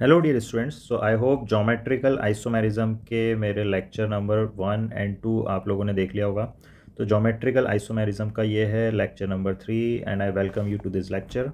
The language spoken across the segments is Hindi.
Hello dear students so I hope geometrical isomerism के मेरे lecture number one and two आप लोगों ने देख लिया होगा तो जोमेट्रिकल आइसोमेरिज्म का ये है lecture number three and I welcome you to this lecture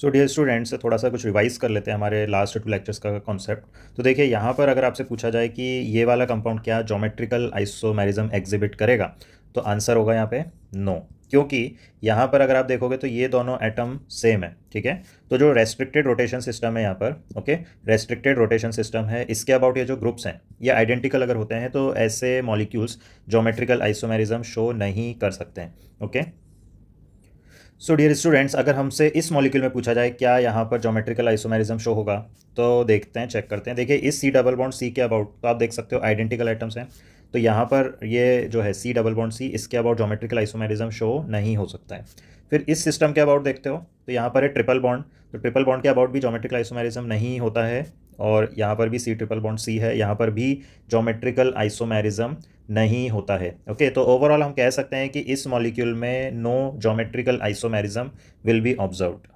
so dear students थोड़ा सा कुछ रिवाइज कर लेते हैं हमारे लास्ट टू लेक्चर्स का कॉन्सेप्ट तो देखिए यहाँ पर अगर आपसे पूछा जाए कि ये वाला कंपाउंड क्या जोमेट्रिकल आइसोमेरिज्म एग्जिबिट करेगा तो आंसर होगा यहाँ पे नो no. क्योंकि यहाँ पर अगर आप देखोगे तो ये दोनों एटम सेम है ठीक है तो जो रेस्ट्रिक्टेड रोटेशन सिस्टम है यहाँ पर ओके रेस्ट्रिक्टेड रोटेशन सिस्टम है इसके अबाउट ये जो ग्रुप्स हैं ये आइडेंटिकल अगर होते हैं तो ऐसे मॉलिक्यूल्स जोमेट्रिकल आइसोमेरिज्म शो नहीं कर सकते हैं ओके सो डियर स्टूडेंट्स अगर हमसे इस मॉलिक्यूल में पूछा जाए क्या यहाँ पर जोमेट्रिकल आइसोमेरिज्म शो होगा तो देखते हैं चेक करते हैं देखिए इस सी डबल बॉन्ड सी के अबाउट तो आप देख सकते हो आइडेंटिकल आइटम्स हैं तो यहाँ पर ये जो है सी डबल बॉन्ड सी इसके अबाउट जोमेट्रिकल आइसोमेरिज्म शो नहीं हो सकता है फिर इस सिस्टम के अबाउट देखते हो तो यहाँ पर है ट्रिपल बॉन्ड तो ट्रिपल बॉन्ड के अबाउट भी जोमेट्रिकल आइसोमेरिज्म नहीं होता है और यहाँ पर भी सी ट्रिपल बॉन्ड सी है यहाँ पर भी जोमेट्रिकल आइसोमेरिज्म नहीं होता है ओके तो ओवरऑल हम कह सकते हैं कि इस मॉलिक्यूल में no geometrical isomerism will be observed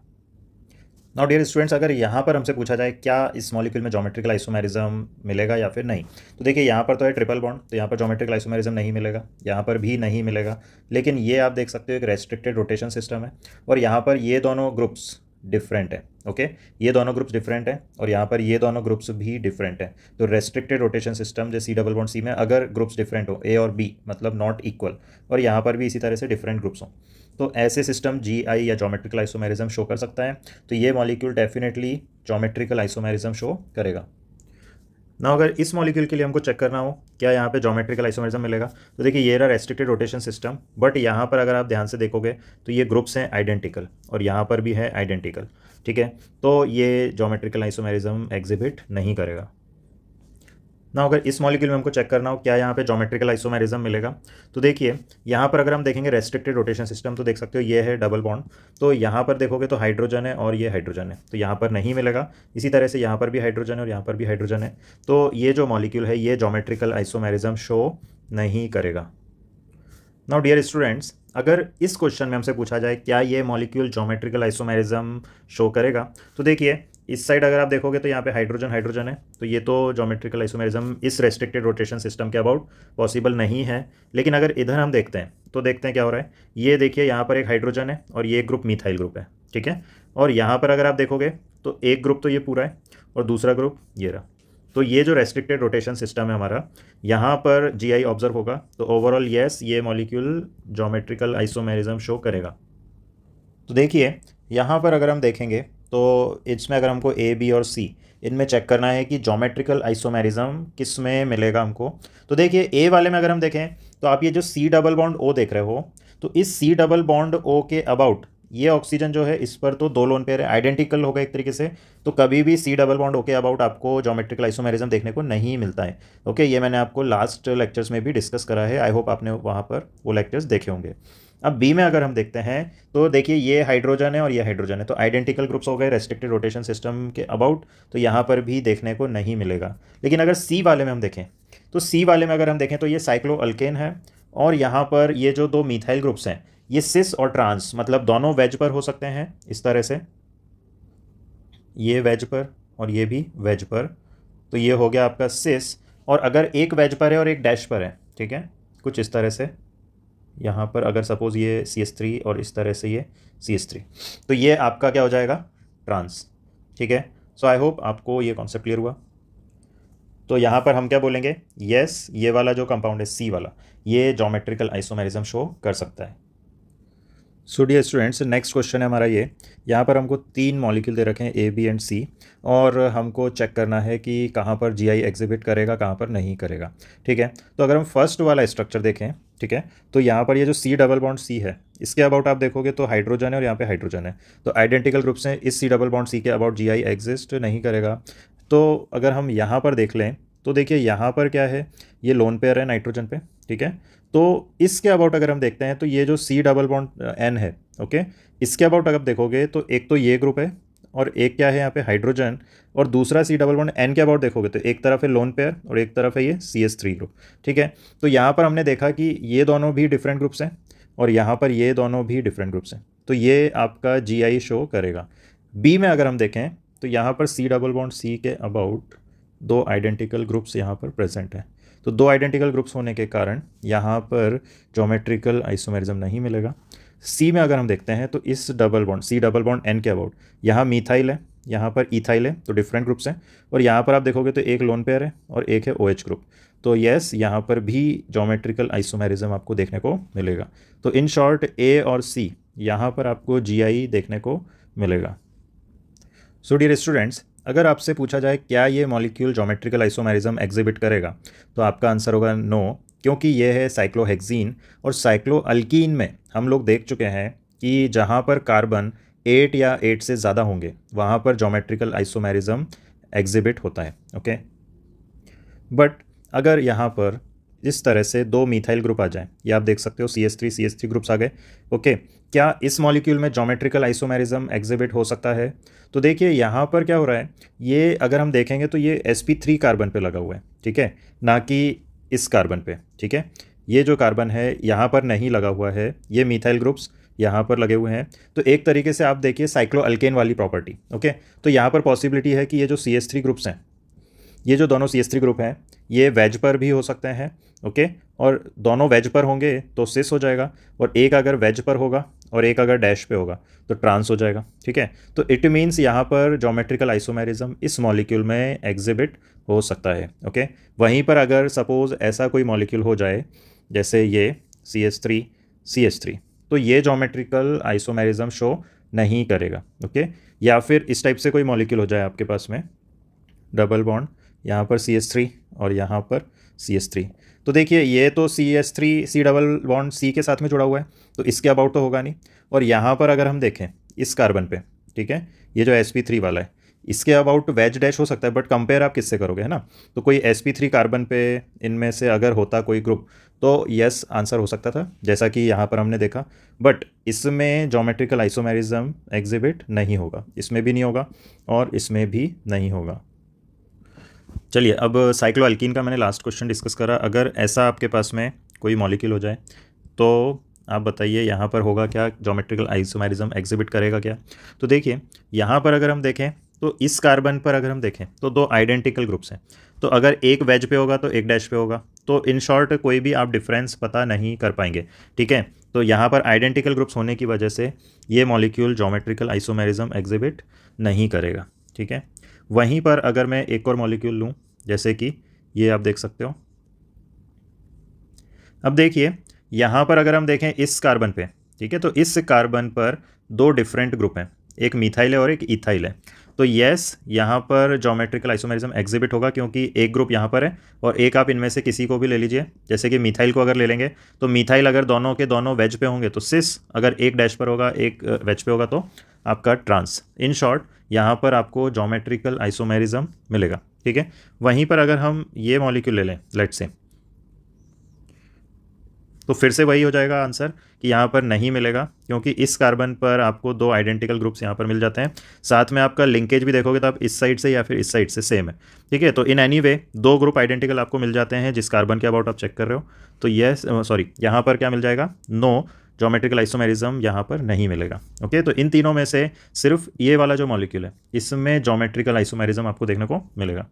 now dear students अगर यहाँ पर हमसे पूछा जाए क्या इस मॉलिक्यूल में जोमेट्रिकल आइसोमेरिज्म मिलेगा या फिर नहीं तो देखिए यहाँ पर तो है ट्रिपल बॉन्ड तो यहाँ पर जोमेट्रिकल आइसोमेरिज्म नहीं मिलेगा यहाँ पर भी नहीं मिलेगा लेकिन ये आप देख सकते हो एक रेस्ट्रिक्टेड रोटेशन सिस्टम है और यहाँ पर ये दोनों ग्रुप्स डिफरेंट है ओके okay? ये दोनों ग्रुप्स डिफरेंट हैं और यहाँ पर ये दोनों ग्रुप्स भी डिफरेंट हैं तो रेस्ट्रिक्टेड रोटेशन सिस्टम जो सी डबल बॉन्ड सी में अगर ग्रुप्स डिफरेंट हो ए और बी मतलब नॉट इक्वल और यहाँ पर भी इसी तरह से डिफरेंट ग्रुप्स हों तो ऐसे सिस्टम आई या जोमेट्रिकल आइसोमेरिज्म शो कर सकता है तो ये molecule definitely geometrical isomerism show करेगा ना अगर इस मॉलिक्यूल के लिए हमको चेक करना हो क्या यहाँ पे जोमेट्रिकल आइसोमेरिज्म मिलेगा तो देखिए ये रहा रेस्ट्रिक्टेड रोटेशन सिस्टम बट यहाँ पर अगर आप ध्यान से देखोगे तो ये ग्रुप्स हैं आइडेंटिकल और यहाँ पर भी है आइडेंटिकल ठीक है तो ये जोमेट्रिकल आइसोमेरिज्म एग्जिबिट नहीं करेगा ना अगर इस मॉलिक्यूल में हमको चेक करना हो क्या यहाँ पे जोमेट्रिकल आइसोमेरिज्म मिलेगा तो देखिए यहाँ पर अगर हम देखेंगे रेस्ट्रिक्टेड रोटेशन सिस्टम तो देख सकते हो ये है डबल बॉन्ड तो यहाँ पर देखोगे तो हाइड्रोजन है और ये हाइड्रोजन है तो यहाँ पर नहीं मिलेगा इसी तरह से यहाँ पर भी हाइड्रोजन है और यहाँ पर भी हाइड्रोजन है तो ये जो मॉलिक्यूल है ये जोमेट्रिकल आइसोमेरिज्म शो नहीं करेगा नाउ डियर स्टूडेंट्स अगर इस क्वेश्चन में हमसे पूछा जाए क्या ये मॉलिक्यूल जोमेट्रिकल आइसोमेरिज्म शो करेगा तो देखिए इस साइड अगर आप देखोगे तो यहाँ पे हाइड्रोजन हाइड्रोजन है तो ये तो जोमेट्रिकल आइसोमेरिज्म इस रेस्ट्रिक्टेड रोटेशन सिस्टम के अबाउट पॉसिबल नहीं है लेकिन अगर इधर हम देखते हैं तो देखते हैं क्या हो रहा है ये देखिए यहाँ पर एक हाइड्रोजन है और ये एक ग्रुप मिथाइल ग्रुप है ठीक है और यहाँ पर अगर आप देखोगे तो एक ग्रुप तो ये पूरा है और दूसरा ग्रुप ये रहा तो ये जो रेस्ट्रिक्टेड रोटेशन सिस्टम है हमारा यहाँ पर आई ऑब्जर्व होगा तो ओवरऑल येस ये मॉलिक्यूल जोमेट्रिकल आइसोमेरिज्म शो करेगा तो देखिए यहाँ पर अगर हम देखेंगे तो इसमें अगर हमको ए बी और सी इनमें चेक करना है कि जोमेट्रिकल आइसोमेरिज्म किस में मिलेगा हमको तो देखिए ए वाले में अगर हम देखें तो आप ये जो सी डबल बॉन्ड ओ देख रहे हो तो इस सी double bond O okay about ये ऑक्सीजन जो है इस पर तो दो लोन पेयर है आइडेंटिकल होगा एक तरीके से तो कभी भी C double bond okay about आपको जोमेट्रिकल आइसोमेरिज्म देखने को नहीं मिलता है ओके ये मैंने आपको लास्ट लेक्चर्स में भी डिस्कस करा है आई होप आपने वहाँ पर वो लेक्चर्स देखे होंगे अब बी में अगर हम देखते हैं तो देखिए ये हाइड्रोजन है और ये हाइड्रोजन है तो आइडेंटिकल ग्रुप्स हो गए रेस्ट्रिक्टेड रोटेशन सिस्टम के अबाउट तो यहाँ पर भी देखने को नहीं मिलेगा लेकिन अगर सी वाले में हम देखें तो सी वाले में अगर हम देखें तो ये साइक्लो अल्केन है और यहाँ पर ये जो दो मिथाइल ग्रुप्स हैं ये सिस और ट्रांस मतलब दोनों वेज पर हो सकते हैं इस तरह से ये वेज पर और ये भी वेज पर तो ये हो गया आपका सिस और अगर एक वेज पर है और एक डैश पर है ठीक है कुछ इस तरह से यहाँ पर अगर सपोज़ ये सी एस थ्री और इस तरह से ये सी एस थ्री तो ये आपका क्या हो जाएगा ट्रांस ठीक है सो आई होप आपको ये कॉन्सेप्ट क्लियर हुआ तो यहाँ पर हम क्या बोलेंगे येस yes, ये वाला जो कंपाउंड है सी वाला ये जोमेट्रिकल आइसोमेरिज्म शो कर सकता है so dear students next question है हमारा ये यहाँ पर हमको तीन मॉलिक्यूल दे रखे हैं ए बी एंड सी और हमको चेक करना है कि कहाँ पर जीआई एग्जिबिट करेगा कहाँ पर नहीं करेगा ठीक है तो अगर हम फर्स्ट वाला स्ट्रक्चर देखें ठीक है तो यहाँ पर ये यह जो सी डबल बॉन्ड सी है इसके अबाउट आप देखोगे तो हाइड्रोजन है और यहाँ पर हाइड्रोजन है तो आइडेंटिकल ग्रुप्स हैं इस सी डबल बॉन्ड सी के अबाउट आई एग्जिस्ट नहीं करेगा तो अगर हम यहाँ पर देख लें तो देखिए यहाँ पर क्या है ये लोन पेयर है नाइट्रोजन पे ठीक है तो इसके अबाउट अगर हम देखते हैं तो ये जो सी डबल बॉन्ड एन है ओके इसके अबाउट अगर देखोगे तो एक तो ये ग्रुप है और एक क्या है यहाँ पे हाइड्रोजन और दूसरा सी डबल बॉन्ड एन के अबाउट देखोगे तो एक तरफ है लोन पेयर और एक तरफ है ये सी एस थ्री ग्रुप ठीक है तो यहाँ पर हमने देखा कि ये दोनों भी डिफरेंट ग्रुप्स हैं और यहाँ पर ये दोनों भी डिफरेंट ग्रुप्स हैं तो ये आपका जी आई शो करेगा बी में अगर हम देखें तो यहाँ पर सी डबल बॉन्ड सी के अबाउट दो आइडेंटिकल ग्रुप्स यहाँ पर प्रेजेंट हैं तो दो आइडेंटिकल ग्रुप्स होने के कारण यहाँ पर जोमेट्रिकल आइसोमेरिज्म नहीं मिलेगा सी में अगर हम देखते हैं तो इस double bond C double bond N के अबाउट यहाँ मीथाइल है यहाँ पर इथाइल है तो डिफरेंट ग्रुप्स हैं और यहाँ पर आप देखोगे तो एक लोन पेयर है और एक है ओ OH ग्रुप तो यस यहाँ पर भी जोमेट्रिकल आइसोमेरिज्म आपको देखने को मिलेगा तो इन शॉर्ट ए और सी यहाँ पर आपको जी देखने को मिलेगा सो डियर स्टूडेंट्स अगर आपसे पूछा जाए क्या ये मॉलिक्यूल जोमेट्रिकल आइसोमेरिज्म एग्जिबिट करेगा तो आपका आंसर होगा नो क्योंकि ये है साइक्लोहेक्जीन और साइक्लोअल्कीन में हम लोग देख चुके हैं कि जहाँ पर कार्बन एट या एट से ज़्यादा होंगे वहाँ पर जोमेट्रिकल आइसोमेरिज्म एग्जिबिट होता है ओके बट अगर यहाँ पर इस तरह से दो मिथाइल ग्रुप आ जाएं ये आप देख सकते हो C S three C S three groups आ गए ओके क्या इस मॉलिक्यूल में जोमेट्रिकल आइसोमेरिज्म एग्जिबिट हो सकता है तो देखिए यहाँ पर क्या हो रहा है ये अगर हम देखेंगे तो ये एस पी थ्री कार्बन पे लगा हुआ है ठीक है ना कि इस कार्बन पे ठीक है ये जो कार्बन है यहाँ पर नहीं लगा हुआ है ये मिथाइल ग्रुप्स यहाँ पर लगे हुए हैं तो एक तरीके से आप देखिए साइक्लो अल्केन वाली प्रॉपर्टी ओके तो यहाँ पर पॉसिबिलिटी है कि ये जो सी एस थ्री ग्रुप्स हैं ये जो दोनों सी एस थ्री ग्रुप हैं ये वेज पर भी हो सकते हैं ओके और दोनों वेज पर होंगे तो सिस हो जाएगा और एक अगर वेज पर होगा और एक अगर डैश पे होगा तो ट्रांस हो जाएगा ठीक है तो इट मीन्स यहाँ पर जोमेट्रिकल आइसोमेरिज्म इस मॉलिक्यूल में एग्जिबिट हो सकता है ओके वहीं पर अगर सपोज़ ऐसा कोई मॉलिक्यूल हो जाए जैसे ये C S three C S three तो ये जोमेट्रिकल आइसोमेरिज्म शो नहीं करेगा ओके या फिर इस टाइप से कोई मॉलिक्यूल हो जाए आपके पास में डबल बॉन्ड यहाँ पर सी एस थ्री और यहाँ पर सी एस थ्री तो देखिए ये तो C S three C double bond C के साथ में जुड़ा हुआ है तो इसके अबाउट तो होगा नहीं और यहाँ पर अगर हम देखें इस कार्बन पे ठीक है ये जो एस पी थ्री वाला है इसके अबाउट वेज डैश हो सकता है बट कंपेयर आप किससे करोगे है ना तो कोई एस पी थ्री कार्बन पे इनमें से अगर होता कोई ग्रुप तो यस आंसर हो सकता था जैसा कि यहाँ पर हमने देखा बट इसमें जोमेट्रिकल आइसोमेरिज्म एग्जिबिट नहीं होगा इसमें भी नहीं होगा और इसमें भी नहीं होगा चलिए अब साइक्लोअल्किन का मैंने लास्ट क्वेश्चन डिस्कस करा अगर ऐसा आपके पास में कोई मॉलिक्यूल हो जाए तो आप बताइए यहाँ पर होगा क्या जोमेट्रिकल आइसोमेरिज्म एग्जिबिट करेगा क्या तो देखिए यहाँ पर अगर हम देखें तो इस कार्बन पर अगर हम देखें तो दो आइडेंटिकल ग्रुप्स हैं तो अगर एक वेज पे होगा तो एक डैश पे होगा तो इन शॉर्ट कोई भी आप डिफरेंस पता नहीं कर पाएंगे ठीक है तो यहाँ पर आइडेंटिकल ग्रुप्स होने की वजह से ये मॉलिक्यूल जोमेट्रिकल आइसोमेरिज्म एग्जिबिट नहीं करेगा ठीक है वहीं पर अगर मैं एक और मॉलिक्यूल लूँ जैसे कि ये आप देख सकते हो अब देखिए यहाँ पर अगर हम देखें इस कार्बन पे ठीक है तो इस कार्बन पर दो डिफरेंट ग्रुप हैं एक मिथाइल है और एक इथाइल है तो यस यहाँ पर जोमेट्रिकल आइसोमेरिज्म एग्जिबिट होगा क्योंकि एक ग्रुप यहाँ पर है और एक आप इनमें से किसी को भी ले लीजिए जैसे कि मिथाइल को अगर ले लेंगे तो मिथाइल अगर दोनों के दोनों वेज पे होंगे तो सिस अगर एक डैश पर होगा एक वेज पे होगा तो आपका ट्रांस इन शॉर्ट यहाँ पर आपको जोमेट्रिकल आइसोमेरिज्म मिलेगा ठीक है वहीं पर अगर हम ये मॉलिक्यूल ले लें लेट से तो फिर से वही हो जाएगा आंसर कि यहाँ पर नहीं मिलेगा क्योंकि इस कार्बन पर आपको दो आइडेंटिकल ग्रुप्स यहाँ पर मिल जाते हैं साथ में आपका लिंकेज भी देखोगे तो आप इस साइड से या फिर इस साइड से सेम है ठीक है तो इन एनी वे दो ग्रुप आइडेंटिकल आपको मिल जाते हैं जिस कार्बन के अबाउट आप चेक कर रहे हो तो ये सॉरी यहाँ पर क्या मिल जाएगा नो no, जोमेट्रिकल आइसोमेरिज्म यहाँ पर नहीं मिलेगा ओके तो इन तीनों में से सिर्फ ये वाला जो मॉलिक्यूल है इसमें जोमेट्रिकल आइसोमेरिज्म आपको देखने को मिलेगा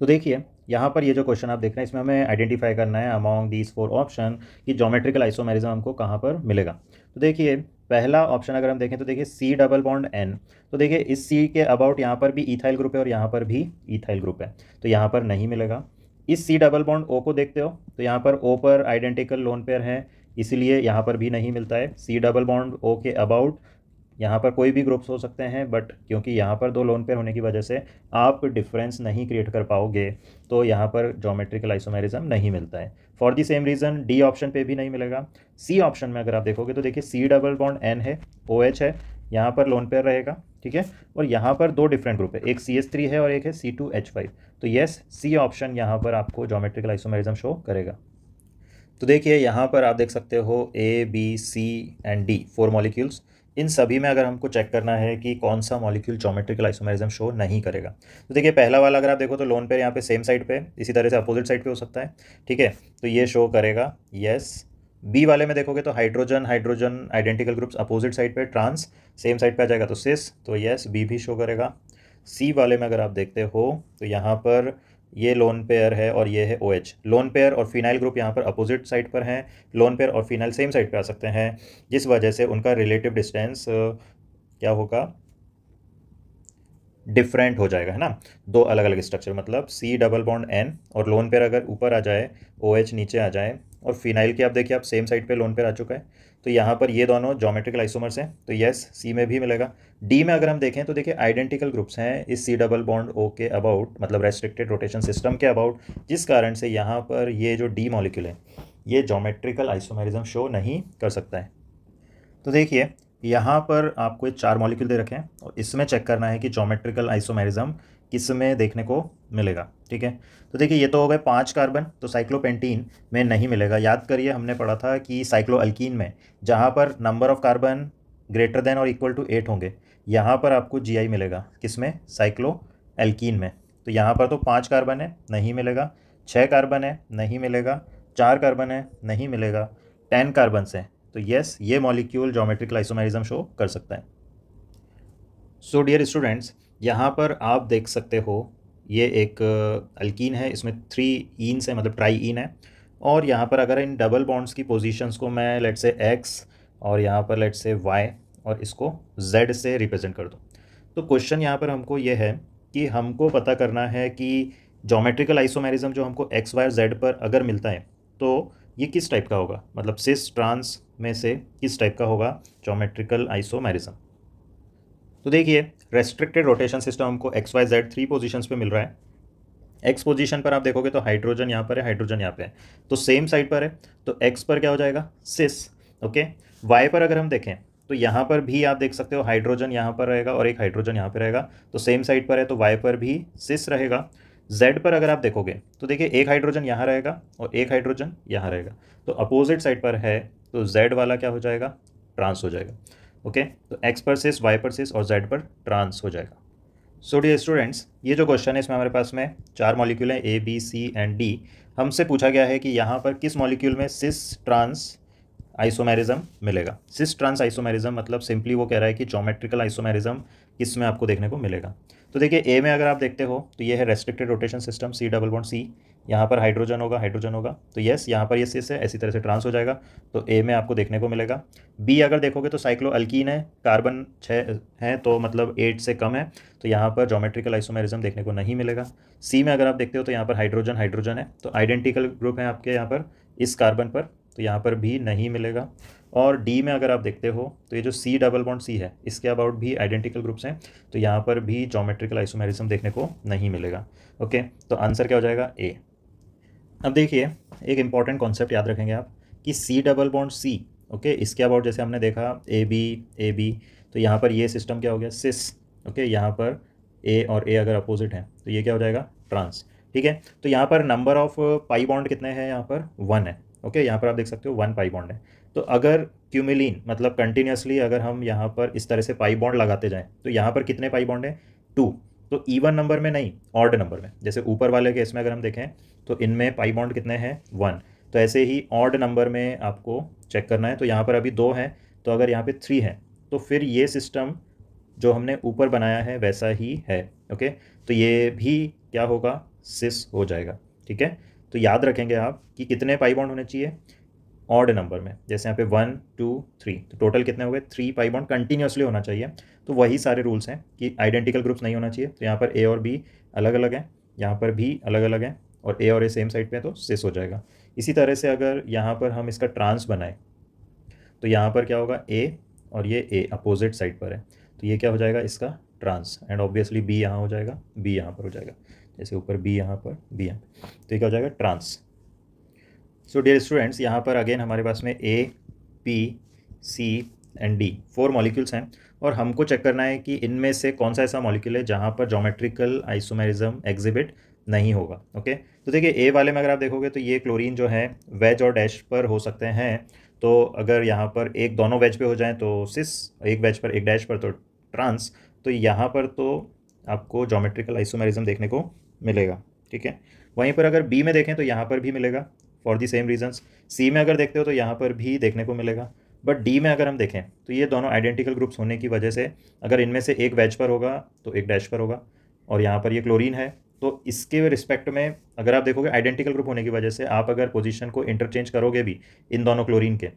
तो देखिए यहाँ पर ये जो क्वेश्चन आप देख रहे हैं इसमें हमें आइडेंटिफाई करना है अमॉन्ग दीज फोर ऑप्शन कि जोमेट्रिकल आइसोमेरिज्म हमको कहाँ पर मिलेगा तो देखिए पहला ऑप्शन अगर हम देखें तो देखिए सी डबल बॉन्ड एन तो देखिए इस सी के अबाउट यहाँ पर भी इथाइल ग्रुप है और यहाँ पर भी इथाइल ग्रुप है तो यहाँ पर नहीं मिलेगा इस सी डबल बॉन्ड ओ को देखते हो तो यहाँ पर ओ पर आइडेंटिकल लोन पेयर है इसलिए यहाँ पर भी नहीं मिलता है सी double bond O okay about यहाँ पर कोई भी ग्रुप्स हो सकते हैं बट क्योंकि यहाँ पर दो लोन पेयर होने की वजह से आप डिफरेंस नहीं क्रिएट कर पाओगे तो यहाँ पर जोमेट्रिकल आइसोमेरिज्म नहीं मिलता है for the same reason D option पे भी नहीं मिलेगा सी ऑप्शन में अगर आप देखोगे तो देखिए सी डबल बॉन्ड एन है ओ OH एच है यहाँ पर लोन पेयर रहेगा ठीक है और यहाँ पर दो डिफरेंट ग्रुप है एक सी एस थ्री है और एक है सी टू एच फाइव तो येस सी ऑप्शन यहाँ पर आपको जोमेट्रिकल आइसोमेरिज्म शो करेगा तो देखिए यहाँ पर आप देख सकते हो A B C and D four molecules इन सभी में अगर हमको चेक करना है कि कौन सा मॉलिक्यूल जोमेट्रिकल आइसोमेरिज्म शो नहीं करेगा तो देखिए पहला वाला अगर आप देखो तो लोन पेयर यहाँ पे सेम साइड पे इसी तरह से अपोजिट साइड पे हो सकता है ठीक है तो ये शो करेगा यस बी वाले में देखोगे तो hydrogen hydrogen identical groups opposite side पर ट्रांस सेम साइड पर आ जाएगा तो सिस तो यस बी भी शो करेगा सी वाले में अगर आप देखते हो तो यहाँ पर ये लोन पेयर है और ये है ओ एच लोन पेयर और फिनाइल ग्रुप यहाँ पर अपोजिट साइड पर हैं लोन पेयर और फिनाइल सेम साइड पर आ सकते हैं जिस वजह से उनका रिलेटिव डिस्टेंस क्या होगा डिफरेंट हो जाएगा है ना दो अलग अलग स्ट्रक्चर मतलब सी डबल बॉन्ड एन और लोन पेयर अगर ऊपर आ जाए ओ OH नीचे आ जाए और फिनाइल की आप देखिए आप सेम साइड पे लोन पेयर आ चुका है तो यहाँ पर ये दोनों जोमेट्रिकल आइसोमर्स हैं तो येस सी में भी मिलेगा डी में अगर हम देखें तो देखिए आइडेंटिकल ग्रुप्स हैं इस सी double bond O okay about मतलब रेस्ट्रिक्टेड रोटेशन सिस्टम के अबाउट जिस कारण से यहाँ पर ये जो डी मॉलिक्यूल है ये जोमेट्रिकल आइसोमेरिज्म शो नहीं कर सकता है तो देखिए यहाँ पर आपको ये चार मॉलिक्यूल दे रखे हैं और इसमें चेक करना है कि जोमेट्रिकल आइसोमेरिज्म किस में देखने को मिलेगा ठीक है तो देखिए ये तो हो गए पाँच कार्बन तो साइक्लोपेंटीन में नहीं मिलेगा याद करिए हमने पढ़ा था कि साइक्लोअल्कीन में जहाँ पर number of carbon greater than और इक्वल टू एट होंगे यहाँ पर आपको जीआई मिलेगा किसमें साइक्लो एल्कीन में तो यहाँ पर तो पाँच कार्बन है नहीं मिलेगा छः कार्बन है नहीं मिलेगा चार कार्बन है नहीं मिलेगा टेन कार्बन से तो येस ये मॉलिक्यूल जोमेट्रिक लाइसोमेरिज्म शो कर सकता है सो डियर स्टूडेंट्स यहाँ पर आप देख सकते हो ये एक अल्कीन है इसमें थ्री ईन्स है मतलब ट्राई ईन है और यहाँ पर अगर इन डबल बॉन्ड्स की पोजीशंस को मैं लेट से एक्स और यहाँ पर लेट से वाई और इसको जेड से रिप्रेजेंट कर दूँ तो क्वेश्चन यहाँ पर हमको ये है कि हमको पता करना है कि जोमेट्रिकल आइसोमेरिज्म जो हमको एक्स वाई जेड पर अगर मिलता है तो ये किस टाइप का होगा मतलब सिस ट्रांस में से किस टाइप का होगा जोमेट्रिकल आइसोमेरिज्म तो देखिए रेस्ट्रिक्टेड रोटेशन सिस्टम हमको X Y Z three position पर मिल रहा है एक्स पोजिशन पर आप देखोगे तो हाइड्रोजन यहाँ पर है हाइड्रोजन यहाँ तो पर है तो सेम साइड पर है तो एक्स पर क्या हो जाएगा सिस ओके वाई पर अगर हम देखें तो यहाँ पर भी आप देख सकते हो हाइड्रोजन यहाँ पर रहेगा और एक हाइड्रोजन यहाँ पर रहेगा तो सेम साइड पर है तो वाई पर भी सिस रहेगा जेड पर अगर आप देखोगे तो देखिए एक हाइड्रोजन यहाँ रहेगा और एक हाइड्रोजन यहाँ रहेगा तो अपोजिट साइड पर है तो जेड वाला क्या हो जाएगा ट्रांस हो जाएगा ओके तो एक्स पर सिस वाई पर सेस और जेड पर ट्रांस हो जाएगा सो डी स्टूडेंट्स ये जो क्वेश्चन है इसमें हमारे पास में चार मॉलिक्यूल हैं A B C and D हमसे पूछा गया है कि यहाँ पर किस मॉलिक्यूल में सिस ट्रांस आइसोमेरिज्म मिलेगा सिस ट्रांस आइसोमेरिज्म मतलब सिंपली वो कह रहा है कि जोमेट्रिकल आइसोमेरिज्म किस में आपको देखने को मिलेगा तो देखिए ए में अगर आप देखते हो तो ये है restricted rotation system C double bond C यहाँ पर हाइड्रोजन होगा हाइड्रोजन होगा तो यस यहाँ पर ये सिस है ऐसी तरह से ट्रांस हो जाएगा तो ए में आपको देखने को मिलेगा बी अगर देखोगे तो साइक्लो अल्कीन है कार्बन छः है तो मतलब एट से कम है तो यहाँ पर जोमेट्रिकल आइसोमेरिज्म देखने को नहीं मिलेगा सी में अगर आप देखते हो तो यहाँ पर हाइड्रोजन हाइड्रोजन है तो आइडेंटिकल ग्रुप है आपके यहाँ पर इस कार्बन पर तो यहाँ पर भी नहीं मिलेगा और डी में अगर आप देखते हो तो ये जो सी डबल बॉन्ड सी है इसके अबाउट भी आइडेंटिकल ग्रुप्स हैं तो यहाँ पर भी जोमेट्रिकल आइसोमेरिज्म देखने को नहीं मिलेगा ओके तो आंसर क्या हो जाएगा ए अब देखिए एक इंपॉर्टेंट कॉन्सेप्ट याद रखेंगे आप कि C double bond C okay इसके अबाउट जैसे हमने देखा ए बी ए बी तो यहाँ पर ये सिस्टम क्या हो गया सिस ओके यहाँ पर ए और ए अगर अपोजिट हैं तो ये क्या हो जाएगा ट्रांस ठीक है तो यहाँ पर नंबर ऑफ पाई बॉन्ड कितने हैं यहाँ पर वन है ओके यहाँ पर आप देख सकते हो वन पाई बॉन्ड है तो अगर क्यूमिलीन मतलब कंटिन्यूसली अगर हम यहाँ पर इस तरह से पाई बॉन्ड लगाते जाएँ तो यहाँ पर कितने पाई बॉन्ड हैं टू तो ईवन नंबर में नहीं ऑर्ड नंबर में जैसे ऊपर वाले केस में अगर हम देखें तो इनमें पाई बॉन्ड कितने हैं वन तो ऐसे ही ऑर्ड नंबर में आपको चेक करना है तो यहाँ पर अभी दो हैं तो अगर यहाँ पे थ्री हैं तो फिर ये सिस्टम जो हमने ऊपर बनाया है वैसा ही है ओके तो ये भी क्या होगा सिस हो जाएगा ठीक है तो याद रखेंगे आप कि कितने पाई बॉन्ड होने चाहिए ऑड नंबर में जैसे यहाँ पे वन टू थ्री तो टोटल कितने हुए थ्री पाई बॉन्ड कंटिन्यूसली होना चाहिए तो वही सारे रूल्स हैं कि आइडेंटिकल ग्रुप्स नहीं होना चाहिए तो यहाँ पर ए और बी अलग अलग हैं यहाँ पर भी अलग अलग हैं और ए और ए सेम साइड पे है तो सिस हो जाएगा इसी तरह से अगर यहाँ पर हम इसका ट्रांस बनाएं तो यहाँ पर क्या होगा ए और ये ए अपोजिट साइड पर है तो ये क्या हो जाएगा इसका ट्रांस एंड ऑब्वियसली बी यहाँ हो जाएगा बी यहाँ पर हो जाएगा जैसे ऊपर बी यहाँ पर बी यहाँ तो ये क्या हो जाएगा ट्रांस सो डियर स्टूडेंट्स यहाँ पर अगेन हमारे पास में A B C and D four molecules हैं और हमको चेक करना है कि इनमें से कौन सा ऐसा मॉलिक्यूल है जहाँ पर जोमेट्रिकल आइसोमेरिज्म एग्जिबिट नहीं होगा ओके तो देखिए ए वाले में अगर आप देखोगे तो ये क्लोरीन जो है वेज और डैश पर हो सकते हैं तो अगर यहाँ पर एक दोनों वेज पे हो जाए तो सिस एक वेज पर एक डैश पर तो ट्रांस तो यहाँ पर तो आपको जोमेट्रिकल आइसोमेरिज्म देखने को मिलेगा ठीक है वहीं पर अगर बी में देखें तो यहाँ पर भी मिलेगा for the same reasons C में अगर देखते हो तो यहाँ पर भी देखने को मिलेगा बट डी में अगर हम देखें तो ये दोनों आइडेंटिकल ग्रुप्स होने की वजह से अगर इनमें से एक वेज पर होगा तो एक डैश पर होगा और यहाँ पर ये क्लोरीन है तो इसके रिस्पेक्ट में अगर आप देखोगे आइडेंटिकल ग्रुप होने की वजह से आप अगर पोजीशन को इंटरचेंज करोगे भी इन दोनों क्लोरीन के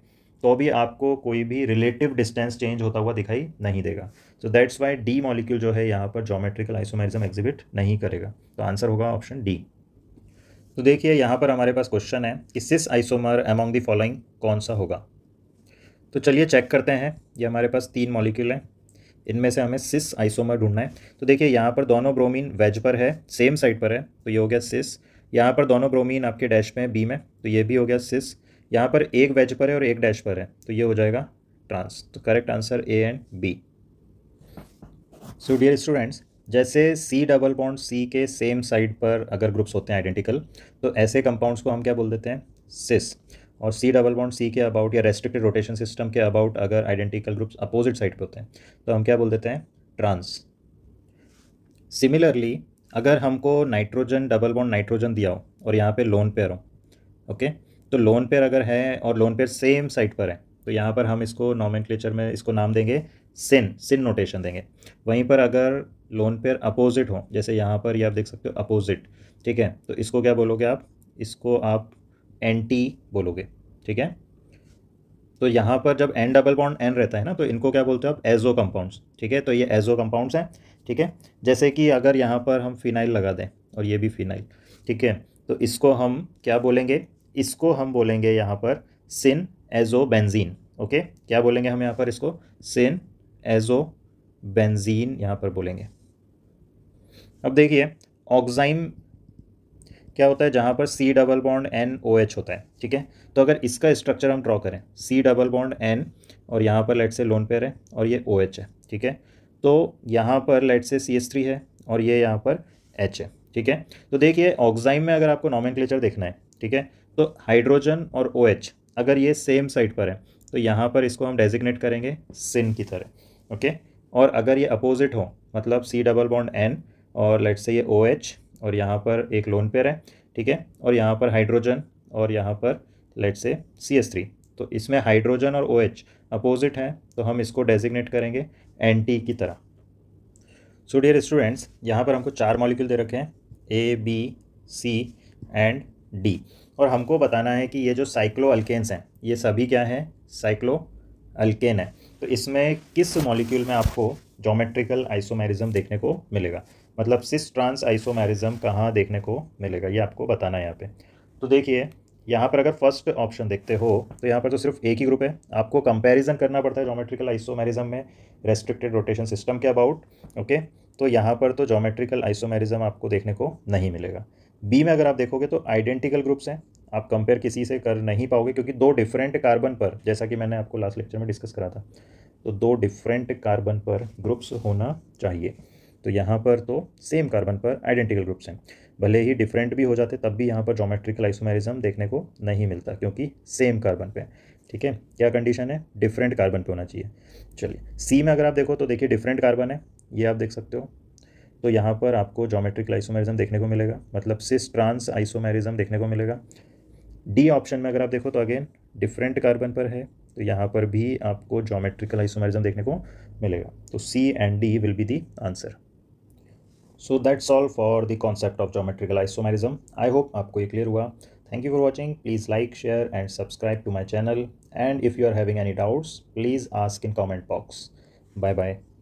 तो भी आपको कोई भी रिलेटिव डिस्टेंस चेंज होता हुआ दिखाई नहीं देगा so that's why D molecule जो है यहाँ पर जोमेट्रिकल आइसोमेरिज्म एग्जिबिट नहीं करेगा तो आंसर होगा ऑप्शन डी तो देखिए यहाँ पर हमारे पास क्वेश्चन है कि cis isomer among the following कौन सा होगा तो चलिए चेक करते हैं ये हमारे पास तीन मॉलिक्यूल हैं इनमें से हमें सिस आइसोमर ढूंढना है तो देखिए यहाँ पर दोनों ब्रोमीन वेज पर है सेम साइड पर है तो ये हो गया सिस यहाँ पर दोनों ब्रोमीन आपके डैश में बी में तो ये भी हो गया सिस यहाँ पर एक वेज पर है और एक डैश पर है तो ये हो जाएगा ट्रांस तो correct answer A and B so dear students जैसे सी डबल बॉन्ड सी के सेम साइड पर अगर ग्रुप्स होते हैं आइडेंटिकल तो ऐसे कंपाउंड्स को हम क्या बोल देते हैं सिस और सी डबल बॉन्ड सी के अबाउट या रेस्ट्रिक्टेड रोटेशन सिस्टम के अबाउट अगर आइडेंटिकल ग्रुप्स अपोजिट साइड पर होते हैं तो हम क्या बोल देते हैं ट्रांस सिमिलरली अगर हमको नाइट्रोजन डबल बॉन्ड नाइट्रोजन दिया हो और यहाँ पे लोन पेयर हो ओके okay? तो लोन पेयर अगर है और लोन पेयर सेम साइट पर है तो यहाँ पर हम इसको नॉमेन में इसको नाम देंगे सिन सिन नोटेशन देंगे वहीं पर अगर लोन पेयर अपोजिट हो जैसे यहाँ पर ये आप देख सकते हो अपोजिट ठीक है तो इसको क्या बोलोगे आप इसको आप एंटी बोलोगे ठीक है तो यहाँ पर जब एन डबल बॉन्ड एन रहता है ना तो इनको क्या बोलते हो आप एजो कंपाउंड्स ठीक है तो ये एजो कंपाउंड्स हैं ठीक है जैसे कि अगर यहाँ पर हम फिनाइल लगा दें और ये भी फिनाइल ठीक है तो इसको हम क्या बोलेंगे इसको हम बोलेंगे यहाँ पर सिन एजो बेंजीन ओके क्या बोलेंगे हम यहाँ पर इसको सिन एजो बेंजीन यहाँ पर बोलेंगे अब देखिए ऑक्साइम क्या होता है जहाँ पर C double bond N O H होता है ठीक है तो अगर इसका स्ट्रक्चर हम ड्रॉ करें सी डबल बॉन्ड एन और यहाँ पर लेट से लोन पेयर है और ये ओ OH एच है ठीक है तो यहाँ पर लेट से सी एस थ्री है और ये यहाँ पर एच है ठीक है तो देखिए ऑक्साइम में अगर आपको नॉमेन देखना है ठीक है तो हाइड्रोजन और ओ OH, अगर ये सेम साइड पर है तो यहाँ पर इसको हम डेजिग्नेट करेंगे सिन की तरह ओके और अगर ये अपोजिट हो मतलब सी डबल बॉन्ड एन और लेट से ये ओ OH, और यहाँ पर एक लोन पेयर है ठीक है और यहाँ पर हाइड्रोजन और यहाँ पर लेट से सी एस थ्री तो इसमें हाइड्रोजन और ओ OH अपोजिट हैं तो हम इसको डेजिग्नेट करेंगे एन टी की तरह सो डियर स्टूडेंट्स यहाँ पर हमको चार मॉलिक्यूल दे रखे हैं A B C and D और हमको बताना है कि ये जो साइक्लो अल्केन्स हैं ये सभी क्या हैं साइक्लो अल्केन है तो इसमें किस मॉलिक्यूल में आपको जोमेट्रिकल आइसोमेरिज्म देखने को मिलेगा मतलब सिस ट्रांस आइसोमेरिज्म कहाँ देखने को मिलेगा ये आपको बताना है यहाँ पे तो देखिए यहाँ पर अगर फर्स्ट ऑप्शन देखते हो तो यहाँ पर तो सिर्फ एक ही ग्रुप है आपको कंपैरिजन करना पड़ता है जोमेट्रिकल आइसोमेरिज्म में रेस्ट्रिक्टेड रोटेशन सिस्टम के अबाउट ओके तो यहाँ पर तो जोमेट्रिकल आइसोमेरिज्म आपको देखने को नहीं मिलेगा बी में अगर आप देखोगे तो आइडेंटिकल ग्रुप्स हैं आप कंपेयर किसी से कर नहीं पाओगे क्योंकि दो डिफरेंट कार्बन पर जैसा कि मैंने आपको लास्ट लेक्चर में डिस्कस करा था तो दो डिफरेंट कार्बन पर ग्रुप्स होना चाहिए तो यहाँ पर तो सेम कार्बन पर आइडेंटिकल ग्रुप्स हैं भले ही डिफरेंट भी हो जाते तब भी यहाँ पर जोमेट्रिकल आइसोमेरिज्म देखने को नहीं मिलता क्योंकि सेम कार्बन पे ठीक है क्या कंडीशन है डिफरेंट कार्बन पे होना चाहिए चलिए सी में अगर आप देखो तो देखिए डिफरेंट कार्बन है ये आप देख सकते हो तो यहाँ पर आपको जोमेट्रिक आइसोमेरिज्म देखने को मिलेगा मतलब सिस ट्रांस आइसोमेरिज्म देखने को मिलेगा डी ऑप्शन में अगर आप देखो तो अगेन डिफरेंट कार्बन पर है तो यहाँ पर भी आपको जोमेट्रिकल आइसोमेरिज्म देखने को मिलेगा तो C and D will be the answer so that's all for the concept of geometrical isomerism I hope आपको ये क्लियर हुआ thank you for watching please like share and subscribe to my channel and if you are having any doubts please ask in comment box bye bye